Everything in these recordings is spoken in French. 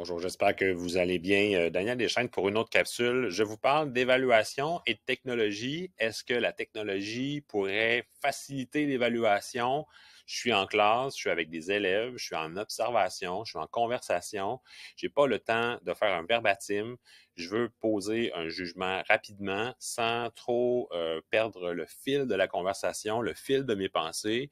Bonjour, j'espère que vous allez bien. Euh, Daniel Deschaines pour une autre capsule. Je vous parle d'évaluation et de technologie. Est-ce que la technologie pourrait faciliter l'évaluation? Je suis en classe, je suis avec des élèves, je suis en observation, je suis en conversation. J'ai pas le temps de faire un verbatim. Je veux poser un jugement rapidement sans trop euh, perdre le fil de la conversation, le fil de mes pensées.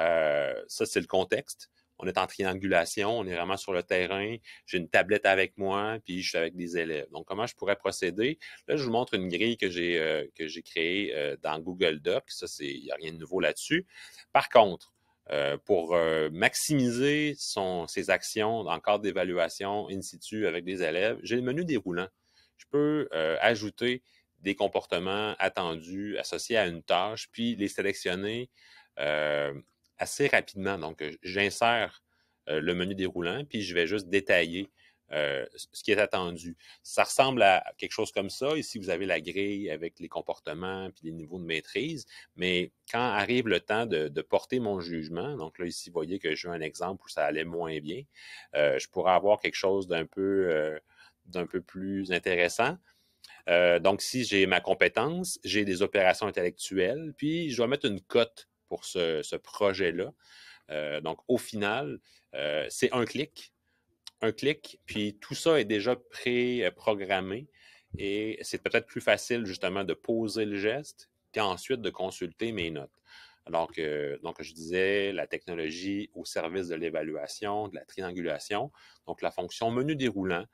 Euh, ça, c'est le contexte on est en triangulation, on est vraiment sur le terrain, j'ai une tablette avec moi, puis je suis avec des élèves. Donc, comment je pourrais procéder? Là, je vous montre une grille que j'ai euh, créée euh, dans Google Docs. Ça, il n'y a rien de nouveau là-dessus. Par contre, euh, pour maximiser son, ses actions en cadre d'évaluation in situ avec des élèves, j'ai le menu déroulant. Je peux ajouter des comportements attendus associés à une tâche, puis les sélectionner assez rapidement. Donc, euh, j'insère euh, le menu déroulant, puis je vais juste détailler euh, ce qui est attendu. Ça ressemble à quelque chose comme ça. Ici, vous avez la grille avec les comportements puis les niveaux de maîtrise. Mais quand arrive le temps de, porter mon jugement, donc là, ici, vous voyez que j'ai un exemple où ça allait moins bien, je pourrais avoir quelque chose d'un peu, d'un peu plus intéressant. donc, si j'ai ma compétence, j'ai des opérations intellectuelles, puis je dois mettre une cote ce, projet-là. Euh, donc, au final, euh, c'est un clic, un clic, puis tout ça est déjà pré-programmé et c'est peut-être plus facile justement de poser le geste ensuite de consulter mes notes. Alors que, donc, je disais, la technologie au service de l'évaluation, de la triangulation, donc la fonction menu déroulant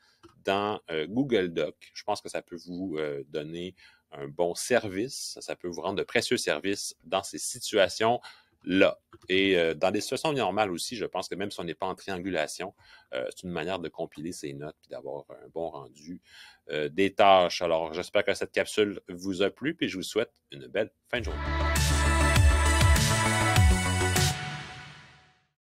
dans euh, Google Doc, je pense que ça peut vous donner un bon service. Ça peut vous rendre de précieux services dans ces situations-là. Et euh, dans des situations normales aussi, je pense que même si on n'est pas en triangulation, euh, c'est une manière de compiler ses notes et d'avoir un bon rendu euh, des tâches. Alors, j'espère que cette capsule vous a plu, et je vous souhaite une belle fin de journée.